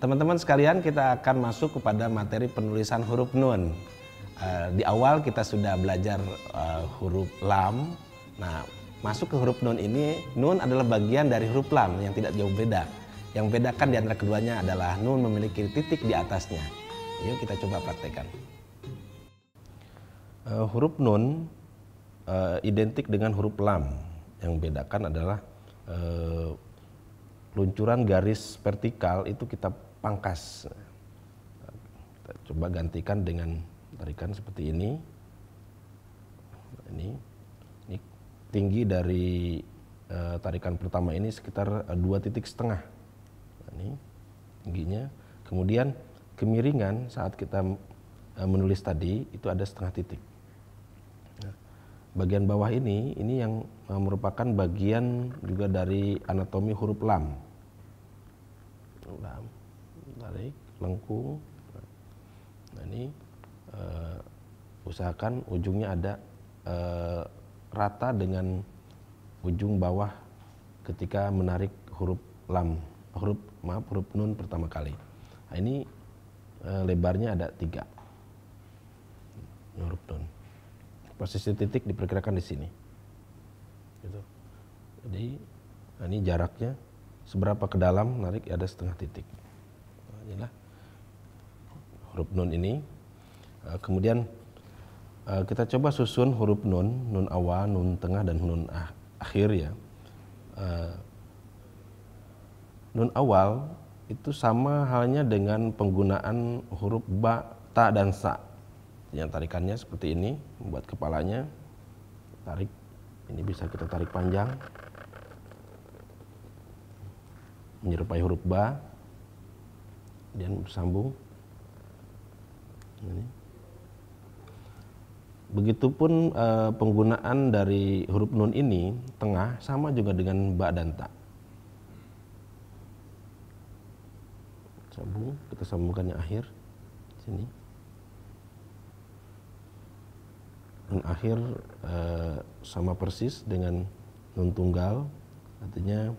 Teman-teman sekalian kita akan masuk kepada materi penulisan huruf nun. Eh, di awal kita sudah belajar eh, huruf lam. Nah, masuk ke huruf nun ini, nun adalah bagian dari huruf lam yang tidak jauh beda. Yang bedakan di antara keduanya adalah nun memiliki titik di atasnya. Yuk kita coba praktekkan. Eh, huruf nun identik dengan huruf lam. Yang bedakan adalah uh, luncuran garis vertikal itu kita pangkas. Kita coba gantikan dengan tarikan seperti ini. Ini, ini tinggi dari uh, tarikan pertama ini sekitar eh, dua titik setengah. Ini tingginya. Kemudian kemiringan saat kita uh, menulis tadi itu ada setengah titik. Nah, bagian bawah ini ini yang merupakan bagian juga dari anatomi huruf lam. Lam tarik lengkung nah, ini uh, usahakan ujungnya ada uh, rata dengan ujung bawah ketika menarik huruf lam huruf maaf huruf nun pertama kali nah, ini uh, lebarnya ada tiga huruf nun posisi titik diperkirakan di sini gitu jadi nah, ini jaraknya seberapa ke dalam narik ya ada setengah titik inilah huruf nun ini. Eh, kemudian eh, kita coba susun huruf nun, nun awal, nun tengah dan nun ah, akhir ya. Eh, nun awal itu sama halnya dengan penggunaan huruf ba, ta dan sa. Yang tarikannya seperti ini, membuat kepalanya tarik. Ini bisa kita tarik panjang. Menyerupai huruf ba, dan sambung, Ini. Begitupun e, penggunaan dari huruf nun ini tengah sama juga dengan ba dan ta. Sambung, kita sambungkan yang akhir sini. dan akhir e, sama persis dengan nun tunggal, artinya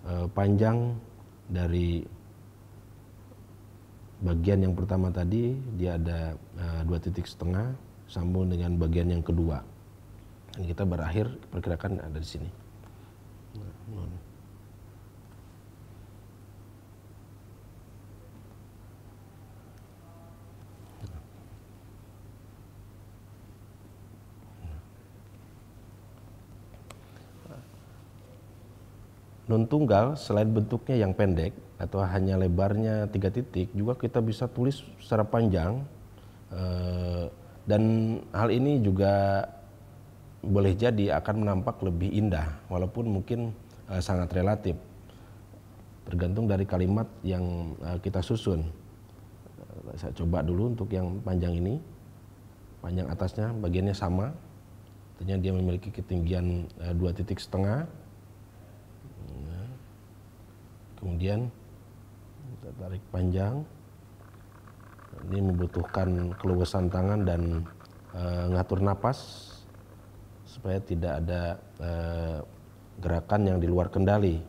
e, panjang dari bagian yang pertama tadi dia ada eh, dua titik setengah sambung dengan bagian yang kedua dan kita berakhir perkirakan ada di sini. Nah, non tunggal selain bentuknya yang pendek atau hanya lebarnya tiga titik juga kita bisa tulis secara panjang eh, dan hal ini juga boleh jadi akan menampak lebih indah walaupun mungkin eh, sangat relatif tergantung dari kalimat yang eh, kita susun. Saya coba dulu untuk yang panjang ini panjang atasnya bagiannya sama artinya dia memiliki ketinggian dua titik setengah kemudian kita tarik panjang ini membutuhkan keluasan tangan dan e, ngatur napas supaya tidak ada e, gerakan yang di luar kendali.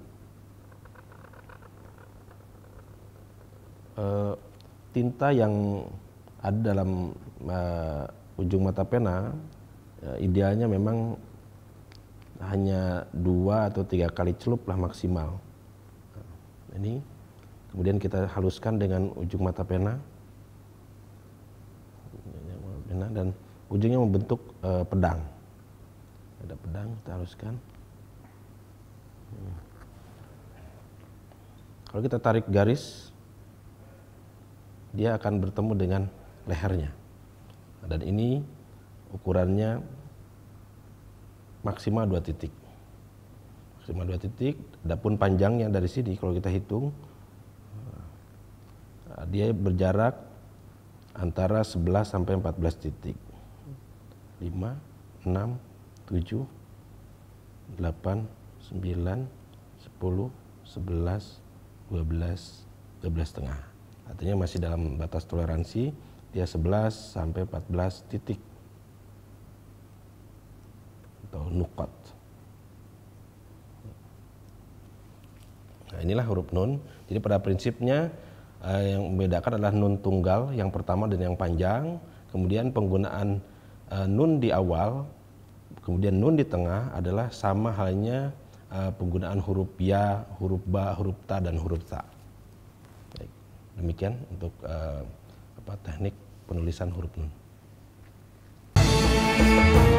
E, tinta yang ada dalam e, ujung mata pena e, idealnya memang hanya dua atau tiga kali celup lah maksimal ini kemudian kita haluskan dengan ujung mata pena dan ujungnya membentuk uh, pedang ada pedang kita haluskan hmm. kalau kita tarik garis dia akan bertemu dengan lehernya dan ini ukurannya maksimal dua titik 52 titik. Adapun panjangnya dari sini kalau kita hitung eh, dia berjarak antara 11 sampai 14 titik. 5, 6, 7, 8, 9, 10, 11, 12, 12 setengah. Artinya masih dalam batas toleransi dia 11 sampai 14 titik atau nukot. Nah, inilah huruf nun. Jadi pada prinsipnya eh, yang membedakan adalah nun tunggal yang pertama dan yang panjang, kemudian penggunaan eh, nun di awal, kemudian nun di tengah adalah sama halnya eh, penggunaan huruf ya, huruf ba, huruf ta dan huruf ta. Baik. Demikian untuk eh, apa teknik penulisan huruf nun.